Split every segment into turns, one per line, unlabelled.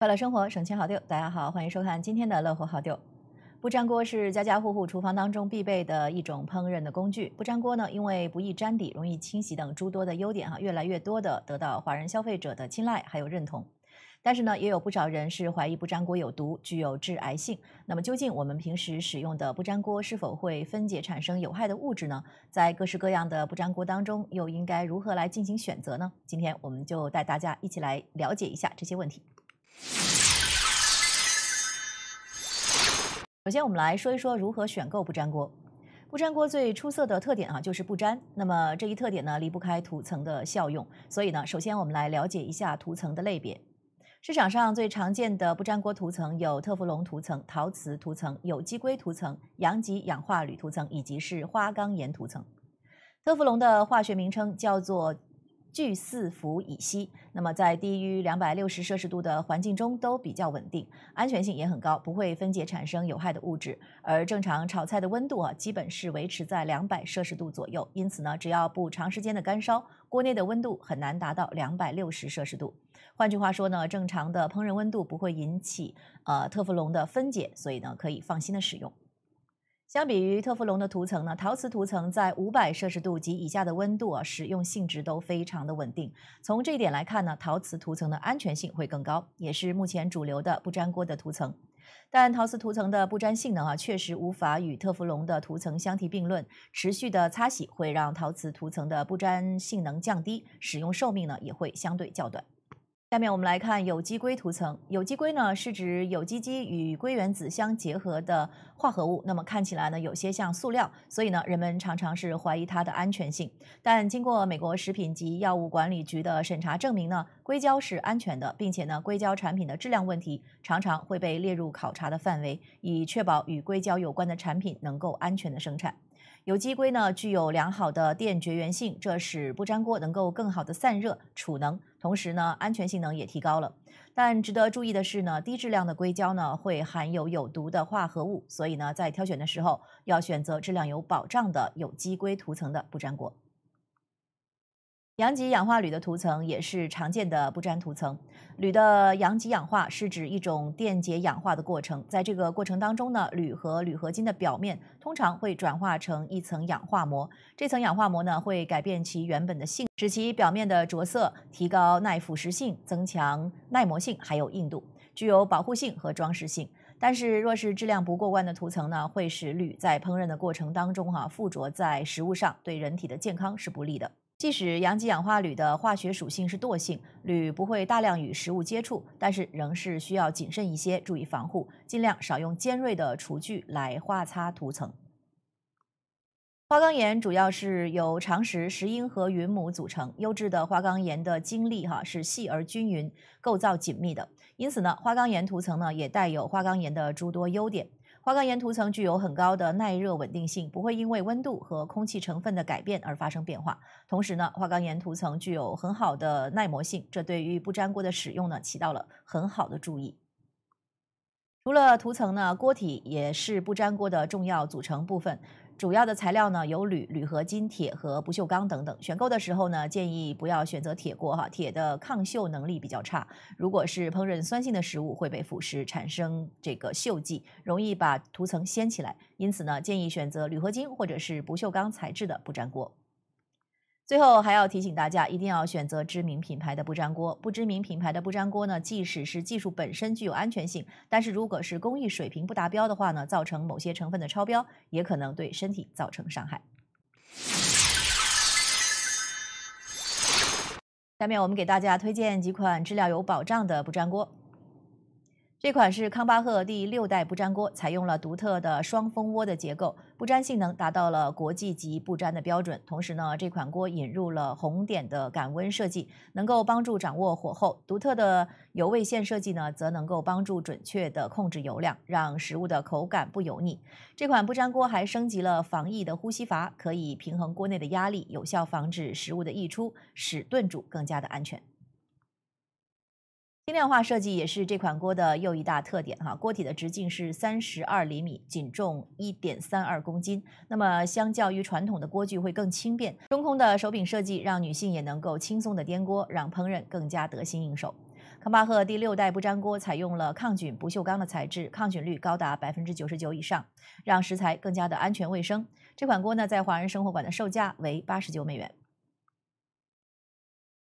快乐生活，省钱好丢。大家好，欢迎收看今天的《乐活好丢》。不粘锅是家家户户厨房当中必备的一种烹饪的工具。不粘锅呢，因为不易粘底、容易清洗等诸多的优点哈，越来越多的得到华人消费者的青睐还有认同。但是呢，也有不少人是怀疑不粘锅有毒、具有致癌性。那么，究竟我们平时使用的不粘锅是否会分解产生有害的物质呢？在各式各样的不粘锅当中，又应该如何来进行选择呢？今天我们就带大家一起来了解一下这些问题。首先，我们来说一说如何选购不粘锅。不粘锅最出色的特点啊，就是不粘。那么这一特点呢，离不开涂层的效用。所以呢，首先我们来了解一下涂层的类别。市场上最常见的不粘锅涂层有特氟龙涂层、陶瓷涂层、有机硅涂层、阳极氧化铝涂层以及是花岗岩涂层。特氟龙的化学名称叫做。聚四氟乙烯，那么在低于两百六十摄氏度的环境中都比较稳定，安全性也很高，不会分解产生有害的物质。而正常炒菜的温度啊，基本是维持在两百摄氏度左右，因此呢，只要不长时间的干烧，锅内的温度很难达到两百六十摄氏度。换句话说呢，正常的烹饪温度不会引起呃特氟龙的分解，所以呢，可以放心的使用。相比于特氟龙的涂层呢，陶瓷涂层在五百摄氏度及以下的温度啊，使用性质都非常的稳定。从这一点来看呢，陶瓷涂层的安全性会更高，也是目前主流的不粘锅的涂层。但陶瓷涂层的不粘性能啊，确实无法与特氟龙的涂层相提并论。持续的擦洗会让陶瓷涂层的不粘性能降低，使用寿命呢也会相对较短。下面我们来看有机硅涂层。有机硅呢，是指有机基与硅原子相结合的化合物。那么看起来呢，有些像塑料，所以呢，人们常常是怀疑它的安全性。但经过美国食品及药物管理局的审查证明呢，硅胶是安全的，并且呢，硅胶产品的质量问题常常会被列入考察的范围，以确保与硅胶有关的产品能够安全的生产。有机硅呢，具有良好的电绝缘性，这使不粘锅能够更好的散热、储能，同时呢，安全性能也提高了。但值得注意的是呢，低质量的硅胶呢，会含有有毒的化合物，所以呢，在挑选的时候要选择质量有保障的有机硅涂层的不粘锅。阳极氧化铝的涂层也是常见的不粘涂层。铝的阳极氧化是指一种电解氧化的过程，在这个过程当中呢，铝和铝合金的表面通常会转化成一层氧化膜。这层氧化膜呢，会改变其原本的性，使其表面的着色，提高耐腐蚀性，增强耐磨性，还有硬度，具有保护性和装饰性。但是，若是质量不过关的涂层呢，会使铝在烹饪的过程当中哈附着在食物上，对人体的健康是不利的。即使阳极氧化铝的化学属性是惰性，铝不会大量与食物接触，但是仍是需要谨慎一些，注意防护，尽量少用尖锐的厨具来化擦涂层。花岗岩主要是由长石、石英和云母组成，优质的花岗岩的晶粒哈是细而均匀，构造紧密的，因此呢，花岗岩涂层呢也带有花岗岩的诸多优点。花岗岩涂层具有很高的耐热稳定性，不会因为温度和空气成分的改变而发生变化。同时呢，花岗岩涂层具有很好的耐磨性，这对于不粘锅的使用呢起到了很好的注意。除了涂层呢，锅体也是不粘锅的重要组成部分。主要的材料呢有铝、铝合金、铁和不锈钢等等。选购的时候呢，建议不要选择铁锅哈，铁的抗锈能力比较差。如果是烹饪酸性的食物，会被腐蚀，产生这个锈迹，容易把涂层掀起来。因此呢，建议选择铝合金或者是不锈钢材质的不粘锅。最后还要提醒大家，一定要选择知名品牌的不粘锅。不知名品牌的不粘锅呢，即使是技术本身具有安全性，但是如果是工艺水平不达标的话呢，造成某些成分的超标，也可能对身体造成伤害。下面我们给大家推荐几款质量有保障的不粘锅。这款是康巴赫第六代不粘锅，采用了独特的双蜂窝的结构，不粘性能达到了国际级不粘的标准。同时呢，这款锅引入了红点的感温设计，能够帮助掌握火候；独特的油位线设计呢，则能够帮助准确的控制油量，让食物的口感不油腻。这款不粘锅还升级了防溢的呼吸阀，可以平衡锅内的压力，有效防止食物的溢出，使炖煮更加的安全。轻量化设计也是这款锅的又一大特点哈，锅体的直径是三十二厘米，仅重一点三二公斤，那么相较于传统的锅具会更轻便。中空的手柄设计让女性也能够轻松的颠锅，让烹饪更加得心应手。康巴赫第六代不粘锅采用了抗菌不锈钢的材质，抗菌率高达百分之九十九以上，让食材更加的安全卫生。这款锅呢，在华人生活馆的售价为八十九美元。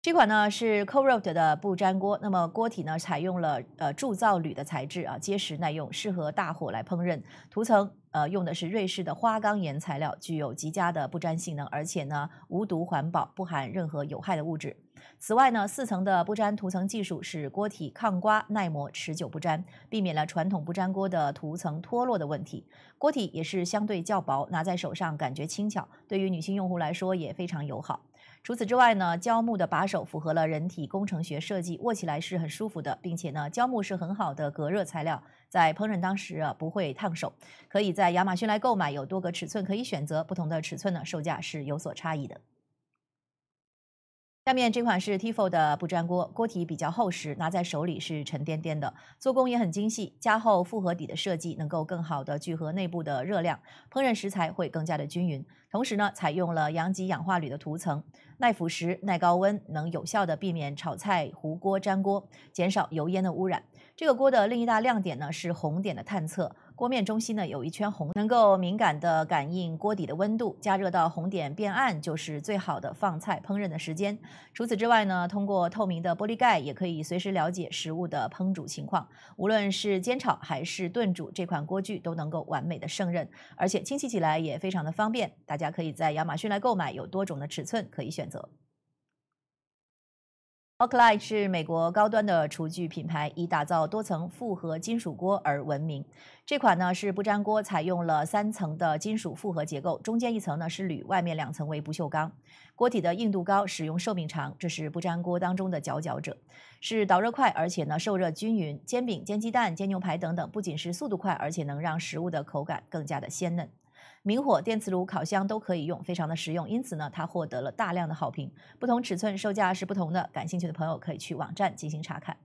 这款呢是 Corot 的不粘锅，那么锅体呢采用了呃铸造铝的材质啊，结实耐用，适合大火来烹饪。涂层呃用的是瑞士的花岗岩材料，具有极佳的不粘性能，而且呢无毒环保，不含任何有害的物质。此外呢，四层的不粘涂层技术使锅体抗刮耐磨，持久不粘，避免了传统不粘锅的涂层脱落的问题。锅体也是相对较薄，拿在手上感觉轻巧，对于女性用户来说也非常友好。除此之外呢，胶木的把手符合了人体工程学设计，握起来是很舒服的，并且呢，胶木是很好的隔热材料，在烹饪当时啊不会烫手，可以在亚马逊来购买，有多个尺寸可以选择，不同的尺寸呢售价是有所差异的。下面这款是 Tefal 的不粘锅，锅体比较厚实，拿在手里是沉甸甸的，做工也很精细。加厚复合底的设计能够更好的聚合内部的热量，烹饪食材会更加的均匀。同时呢，采用了阳极氧化铝的涂层，耐腐蚀、耐高温，能有效的避免炒菜糊锅、粘锅，减少油烟的污染。这个锅的另一大亮点呢是红点的探测。锅面中心呢有一圈红，能够敏感的感应锅底的温度，加热到红点变暗就是最好的放菜烹饪的时间。除此之外呢，通过透明的玻璃盖也可以随时了解食物的烹煮情况。无论是煎炒还是炖煮，这款锅具都能够完美的胜任，而且清洗起来也非常的方便。大家可以在亚马逊来购买，有多种的尺寸可以选择。Oakley 是美国高端的厨具品牌，以打造多层复合金属锅而闻名。这款呢是不粘锅，采用了三层的金属复合结构，中间一层呢是铝，外面两层为不锈钢。锅体的硬度高，使用寿命长，这是不粘锅当中的佼佼者。是导热快，而且呢受热均匀，煎饼、煎鸡蛋、煎牛排等等，不仅是速度快，而且能让食物的口感更加的鲜嫩。明火、电磁炉、烤箱都可以用，非常的实用，因此呢，它获得了大量的好评。不同尺寸售价是不同的，感兴趣的朋友可以去网站进行查看。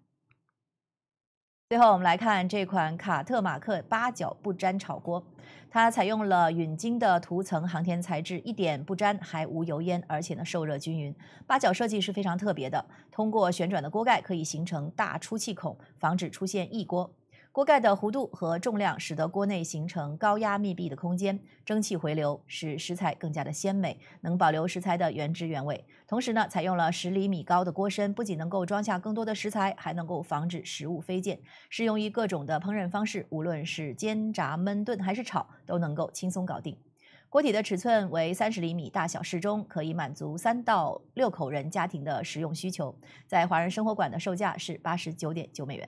最后，我们来看这款卡特马克八角不粘炒锅，它采用了陨金的涂层航天材质，一点不粘，还无油烟，而且呢，受热均匀。八角设计是非常特别的，通过旋转的锅盖可以形成大出气孔，防止出现溢锅。锅盖的弧度和重量使得锅内形成高压密闭的空间，蒸汽回流使食材更加的鲜美，能保留食材的原汁原味。同时呢，采用了十厘米高的锅身，不仅能够装下更多的食材，还能够防止食物飞溅，适用于各种的烹饪方式，无论是煎炸、焖炖还是炒，都能够轻松搞定。锅体的尺寸为三十厘米，大小适中，可以满足三到六口人家庭的食用需求。在华人生活馆的售价是八十九点九美元。